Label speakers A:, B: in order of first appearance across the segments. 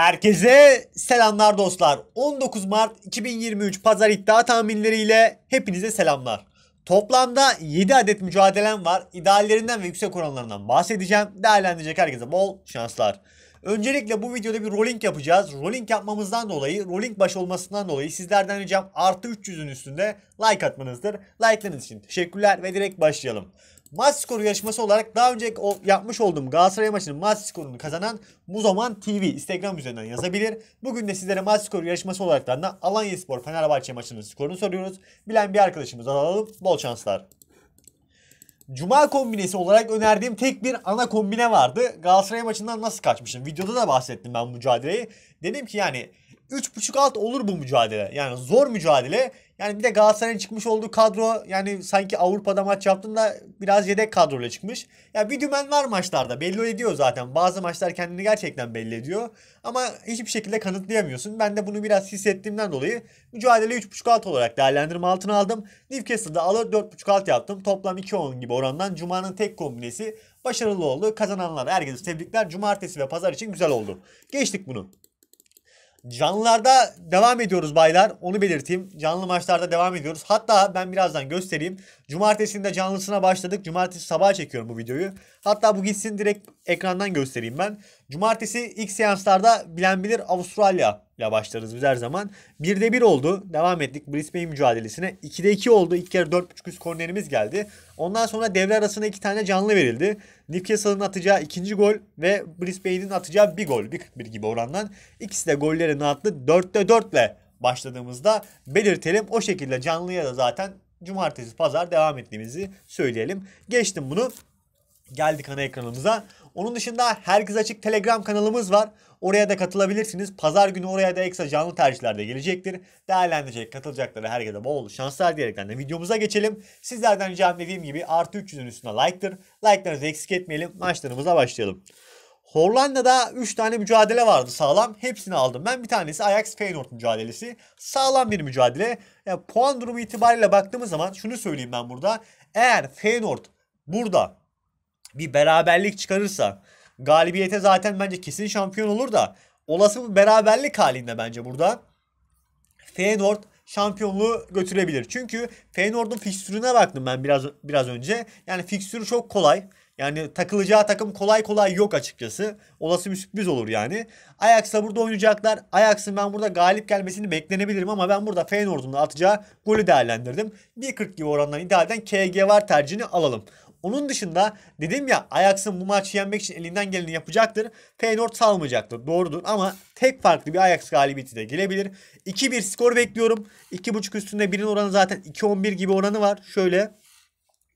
A: Herkese selamlar dostlar. 19 Mart 2023 pazar iddia tahminleriyle hepinize selamlar. Toplamda 7 adet mücadelem var. İdeallerinden ve yüksek oranlarından bahsedeceğim. Değerlendirecek herkese bol şanslar. Öncelikle bu videoda bir rolling yapacağız. Rolling yapmamızdan dolayı, rolling baş olmasından dolayı sizlerden ricam artı 300'ün üstünde like atmanızdır. Like'larınız için teşekkürler ve direkt başlayalım maç skoru yarışması olarak daha önce yapmış olduğum Galatasaray maçının maç skorunu kazanan Muzoman TV Instagram üzerinden yazabilir. Bugün de sizlere maç skoru yarışması olarak da Alanya Spor Fenerbahçe maçının skorunu soruyoruz. Bilen bir arkadaşımız alalım. Bol şanslar. Cuma kombinesi olarak önerdiğim tek bir ana kombine vardı. Galatasaray maçından nasıl kaçmışım? Videoda da bahsettim ben bu mücadeleyi. Dedim ki yani 3.5 alt olur bu mücadele. Yani zor mücadele. Yani bir de Galatasaray'ın çıkmış olduğu kadro yani sanki Avrupa'da maç yaptığında biraz yedek kadroyla çıkmış. Ya bir dümen var maçlarda belli ediyor zaten. Bazı maçlar kendini gerçekten belli ediyor. Ama hiçbir şekilde kanıtlayamıyorsun. Ben de bunu biraz hissettiğimden dolayı mücadele 3.5 alt olarak değerlendirme altına aldım. Newcastle'da alır 4.5 alt yaptım. Toplam 2-10 gibi orandan Cuma'nın tek kombinesi başarılı oldu. Kazananlara herkese tebrikler. Cumartesi ve pazar için güzel oldu. Geçtik bunu. Canlılarda devam ediyoruz baylar. Onu belirteyim. Canlı maçlarda devam ediyoruz. Hatta ben birazdan göstereyim. Cumartesinde canlısına başladık. Cumartesi sabah çekiyorum bu videoyu. Hatta bu gitsin direkt ekrandan göstereyim ben. Cumartesi ilk seanslarda bilen bilir Avustralya ile başlarız biz her zaman. 1'de 1 oldu. Devam ettik Brisbane mücadelesine. 2'de 2 oldu. İlk kere 4.5 üst kornerimiz geldi. Ondan sonra devre arasında 2 tane canlı verildi. Newcastle'ın atacağı ikinci gol ve Brisbane'in atacağı bir gol. 1.41 gibi orandan. İkisi de gollerini attı. 4'te 4 ile başladığımızda belirtelim. O şekilde canlıya da zaten cumartesi pazar devam ettiğimizi söyleyelim. Geçtim bunu geldik ana ekranımıza. Onun dışında Herkes Açık Telegram kanalımız var. Oraya da katılabilirsiniz. Pazar günü oraya da ekstra canlı tercihler de gelecektir. Değerlendirecek katılacakları herkese bol şanslar diyerekten de videomuza geçelim. Sizlerden ricam dediğim gibi artı 300'ün üstüne like'tır. Like'larınızı eksik etmeyelim. Maçlarımıza başlayalım. Hollanda'da 3 tane mücadele vardı sağlam. Hepsini aldım ben. Bir tanesi Ajax Feyenoord mücadelesi. Sağlam bir mücadele. Yani puan durumu itibariyle baktığımız zaman şunu söyleyeyim ben burada. Eğer Feyenoord burada bir beraberlik çıkarırsa galibiyete zaten bence kesin şampiyon olur da olası bir beraberlik halinde bence burada Feyenoord şampiyonluğu götürebilir. Çünkü Feyenoord'un fikstürüne baktım ben biraz biraz önce. Yani fikstürü çok kolay. Yani takılacağı takım kolay kolay yok açıkçası. Olası bir sürpriz olur yani. Ajax'la burada oynayacaklar. Ajax'ın ben burada galip gelmesini beklenebilirim ama ben burada Feyenoord'un atacağı golü değerlendirdim. 1.40 gibi orandan idealden KG var tercihini alalım. Onun dışında dedim ya Ajax'ın bu maçı yenmek için elinden geleni yapacaktır. Feyenoord salmayacaktır. Doğrudur ama tek farklı bir Ajax galibiyeti de gelebilir. 2-1 skor bekliyorum. 2.5 üstünde birin oranı zaten 2-11 gibi oranı var. Şöyle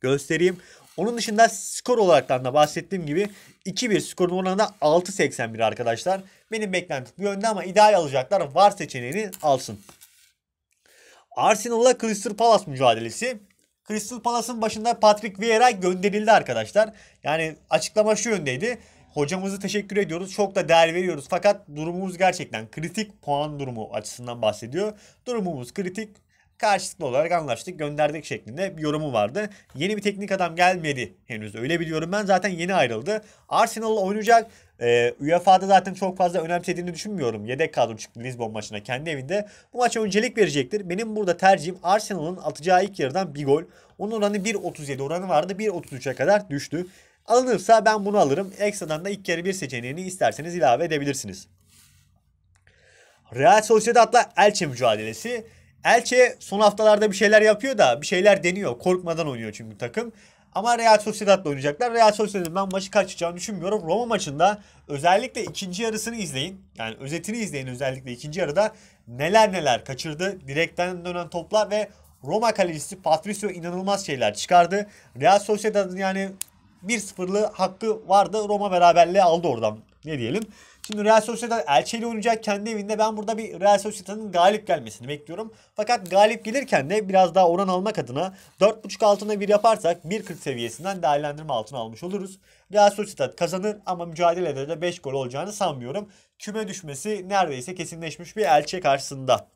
A: göstereyim. Onun dışında skor olaraktan da bahsettiğim gibi 2-1 skorun oranı da 6.81 arkadaşlar. Benim beklentim bu yönde ama ideal alacaklar var seçeneğini alsın. Arsenal'la Crystal Palace mücadelesi. Crystal Palace'ın başında Patrick Vieira gönderildi arkadaşlar. Yani açıklama şu yöndeydi. Hocamızı teşekkür ediyoruz. Çok da değer veriyoruz. Fakat durumumuz gerçekten kritik puan durumu açısından bahsediyor. Durumumuz kritik. Karşılıklı olarak anlaştık gönderdik şeklinde bir yorumu vardı. Yeni bir teknik adam gelmedi henüz öyle biliyorum ben. Zaten yeni ayrıldı. Arsenal oynayacak e, UEFA'da zaten çok fazla önemsediğini düşünmüyorum. Yedek kadro çıktı Lisbon maçına kendi evinde. Bu maça öncelik verecektir. Benim burada tercihim Arsenal'ın atacağı ilk yarıdan bir gol. Onun oranı 1.37 oranı vardı. 1.33'e kadar düştü. Alınırsa ben bunu alırım. Ekstradan da ilk yarı bir seçeneğini isterseniz ilave edebilirsiniz. Real Sociedad'la Elche mücadelesi. Elche son haftalarda bir şeyler yapıyor da bir şeyler deniyor. Korkmadan oynuyor çünkü takım. Ama Real Sociedad'la oynayacaklar. Real Sociedad'ın ben maçı kaçacağını düşünmüyorum. Roma maçında özellikle ikinci yarısını izleyin. Yani özetini izleyin özellikle ikinci yarıda. Neler neler kaçırdı. Direkten dönen toplar ve Roma kalecisi Patricio inanılmaz şeyler çıkardı. Real Sociedad'ın yani 1-0'lı hakkı vardı. Roma beraberliği aldı oradan ne diyelim. Şimdi Real Sociedad Elçeli oynayacak kendi evinde. Ben burada bir Real Sociedad'ın galip gelmesini bekliyorum. Fakat galip gelirken de biraz daha oran almak adına 4.5 altına bir yaparsak 1.40 seviyesinden değerlendirme altına almış oluruz. Real Sociedad kazanır ama mücadelede de 5 gol olacağını sanmıyorum. Küme düşmesi neredeyse kesinleşmiş bir Elçe karşısında.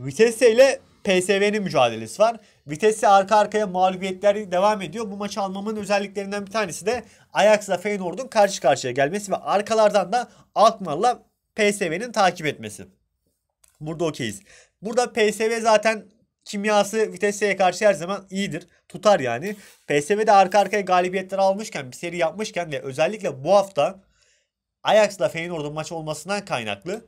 A: Vitesse ile PSV'nin mücadelesi var. Vitesse arka arkaya mağlubiyetler devam ediyor. Bu maçı almamın özelliklerinden bir tanesi de Ajax'la Feyenoord'un karşı karşıya gelmesi ve arkalardan da Alkmaar'la PSV'nin takip etmesi. Burada okeyiz. Burada PSV zaten kimyası Vitesse'ye karşı her zaman iyidir. Tutar yani. PSV'de arka arkaya galibiyetler almışken, bir seri yapmışken ve özellikle bu hafta Ajax'la Feyenoord'un maçı olmasından kaynaklı.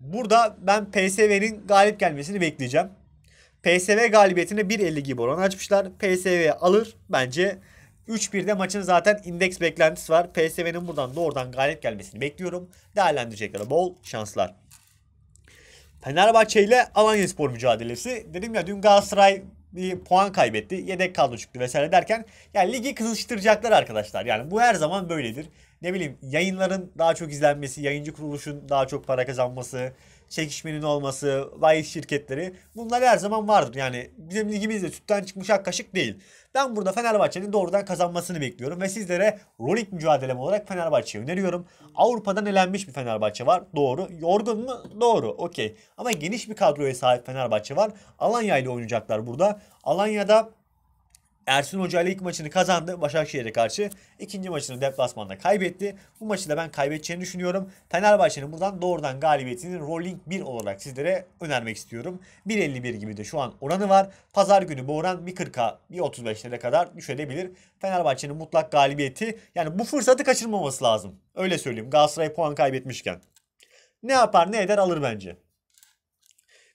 A: Burada ben PSV'nin galip gelmesini bekleyeceğim. PSV galibiyetine 1.50 gibi oran açmışlar. PSV alır. Bence 3-1'de maçın zaten indeks beklentisi var. PSV'nin buradan doğrudan galip gelmesini bekliyorum. Değerlendirecekler bol şanslar. Fenerbahçe ile Alanya Spor mücadelesi. Dedim ya dün Galatasaray bir puan kaybetti. Yedek kadro çıktı vesaire derken yani ligi kızıştıracaklar arkadaşlar. Yani bu her zaman böyledir. Ne bileyim yayınların daha çok izlenmesi, yayıncı kuruluşun daha çok para kazanması, çekişmenin olması, bahis şirketleri bunlar her zaman vardır. Yani bizim ligimizde sütten çıkmış ak kaşık değil. Ben burada Fenerbahçe'nin doğrudan kazanmasını bekliyorum ve sizlere rolik mücadelem olarak Fenerbahçe'yi öneriyorum. Avrupa'dan elenmiş bir Fenerbahçe var. Doğru. Yorgun mu? Doğru. Okey. Ama geniş bir kadroya sahip Fenerbahçe var. Alanya ile oynayacaklar burada. Alanya'da Ersun Hoca ile ilk maçını kazandı Başakşehir'e karşı. ikinci maçını deplasmanda kaybetti. Bu maçı da ben kaybedeceğini düşünüyorum. Fenerbahçe'nin buradan doğrudan galibiyetini Rolling 1 olarak sizlere önermek istiyorum. 1.51 gibi de şu an oranı var. Pazar günü bu oran 1.40'a 1.35'lere kadar düşebilir. Fenerbahçe'nin mutlak galibiyeti yani bu fırsatı kaçırmaması lazım. Öyle söyleyeyim Galatasaray puan kaybetmişken. Ne yapar ne eder alır bence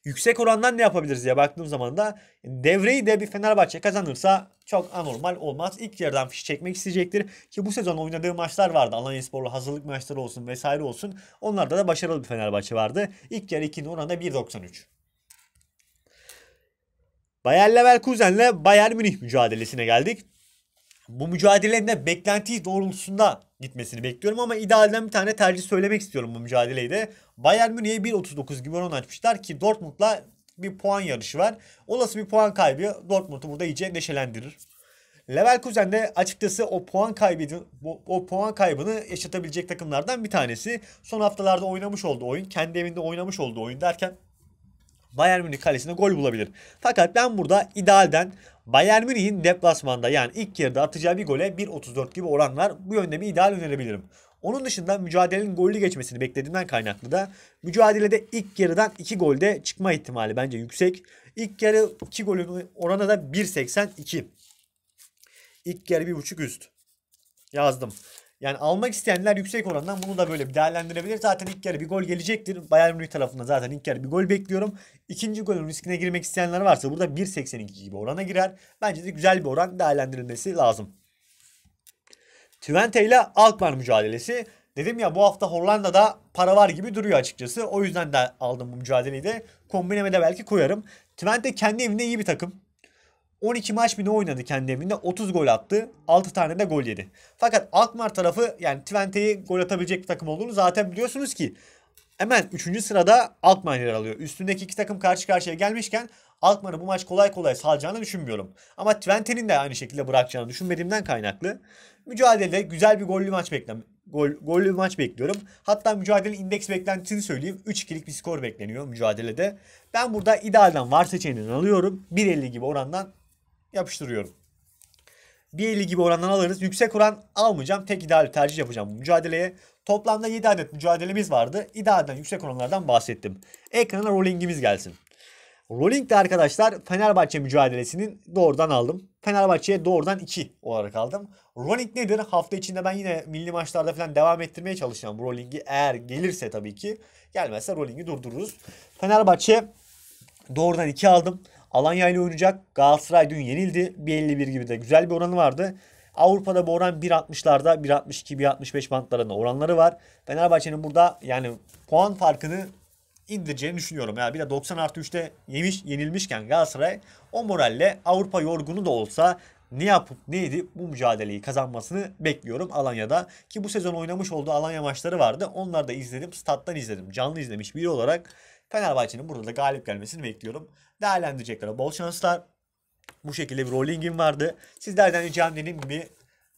A: yüksek orandan ne yapabiliriz diye baktığım zaman da devreyi de bir Fenerbahçe kazanırsa çok anormal olmaz. İlk yerden fişi çekmek isteyecektir ki bu sezon oynadığı maçlar vardı. Alanyaspor'la hazırlık maçları olsun vesaire olsun. Onlarda da başarılı bir Fenerbahçe vardı. İlk yarı 2'nin oranı 1.93. Bayer Leverkusen ile Bayer Münih mücadelesine geldik bu mücadelenin de beklenti doğrultusunda gitmesini bekliyorum ama idealden bir tane tercih söylemek istiyorum bu mücadeleyi de. Bayern Münih'e 1.39 gibi oran açmışlar ki Dortmund'la bir puan yarışı var. Olası bir puan kaybı Dortmund'u burada iyice neşelendirir. Leverkusen de açıkçası o puan kaybını o puan kaybını yaşatabilecek takımlardan bir tanesi. Son haftalarda oynamış olduğu oyun, kendi evinde oynamış olduğu oyun derken Bayern Münih kalesinde gol bulabilir. Fakat ben burada idealden Bayern Münih'in deplasmanda yani ilk yarıda atacağı bir gole 1.34 gibi oranlar bu yöndemi ideal önerebilirim. Onun dışında mücadelenin gollü geçmesini beklediğimden kaynaklı da mücadelede ilk yarıdan 2 golde çıkma ihtimali bence yüksek. İlk yarı 2 golün oranı da 1.82. İlk yarı 1.5 üst. Yazdım. Yani almak isteyenler yüksek orandan bunu da böyle bir değerlendirebilir. Zaten ilk yarı bir gol gelecektir. Bayern Münih tarafından zaten ilk yarı bir gol bekliyorum. İkinci golün riskine girmek isteyenler varsa burada 1.82 gibi orana girer. Bence de güzel bir oran değerlendirilmesi lazım. Twente ile Alkmaar mücadelesi. Dedim ya bu hafta Hollanda'da para var gibi duruyor açıkçası. O yüzden de aldım bu mücadeleyi de. Kombineme de belki koyarım. Twente kendi evinde iyi bir takım. 12 maç bir ne oynadı kendi evinde 30 gol attı. 6 tane de gol yedi. Fakat Alkmaar tarafı yani Twente'yi gol atabilecek bir takım olduğunu zaten biliyorsunuz ki hemen 3. sırada Alkmaar yer alıyor. Üstündeki iki takım karşı karşıya gelmişken Alkmaar'ı bu maç kolay kolay salacağını düşünmüyorum. Ama Twente'nin de aynı şekilde bırakacağını düşünmediğimden kaynaklı. Mücadelede güzel bir gollü maç bekliyorum. Gol, gollü maç bekliyorum. Hatta mücadelenin indeks beklentisini söyleyeyim. 3-2'lik bir skor bekleniyor mücadelede. Ben burada idealden var seçeneğini alıyorum. 1.50 gibi orandan yapıştırıyorum. Bir 1.50 gibi orandan alırız. Yüksek oran almayacağım. Tek ideal tercih yapacağım bu mücadeleye. Toplamda 7 adet mücadelemiz vardı. İdealden yüksek oranlardan bahsettim. Ekrana rollingimiz gelsin. Rolling de arkadaşlar Fenerbahçe mücadelesinin doğrudan aldım. Fenerbahçe'ye doğrudan 2 olarak aldım. Rolling nedir? Hafta içinde ben yine milli maçlarda falan devam ettirmeye çalışacağım bu rollingi. Eğer gelirse tabii ki. Gelmezse rollingi durdururuz. Fenerbahçe doğrudan 2 aldım. Alanya ile oynayacak. Galatasaray dün yenildi. 1.51 gibi de güzel bir oranı vardı. Avrupa'da bu oran 1.60'larda 1.62 1.65 bantlarında oranları var. Fenerbahçe'nin burada yani puan farkını indireceğini düşünüyorum. Yani bir de 90 artı 3'te yemiş, yenilmişken Galatasaray o moralle Avrupa yorgunu da olsa ne yapıp ne edip bu mücadeleyi kazanmasını bekliyorum Alanya'da. Ki bu sezon oynamış olduğu Alanya maçları vardı. Onları da izledim. Stat'tan izledim. Canlı izlemiş biri olarak Fenerbahçe'nin burada da galip gelmesini bekliyorum. Değerlendirecekler. Bol şanslar. Bu şekilde bir rollingim vardı. Sizlerden ricam dediğim gibi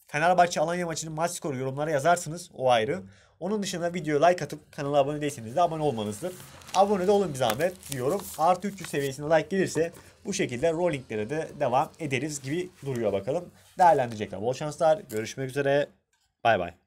A: Fenerbahçe Alanya maçının maç skoru yorumlara yazarsınız. O ayrı. Onun dışında videoya like atıp kanala abone değilseniz de abone olmanızdır. Abone de olun bir zahmet diyorum. Artı 300 seviyesinde like gelirse bu şekilde rollinglere de devam ederiz gibi duruyor bakalım. Değerlendirecekler. Bol şanslar. Görüşmek üzere. Bay bay.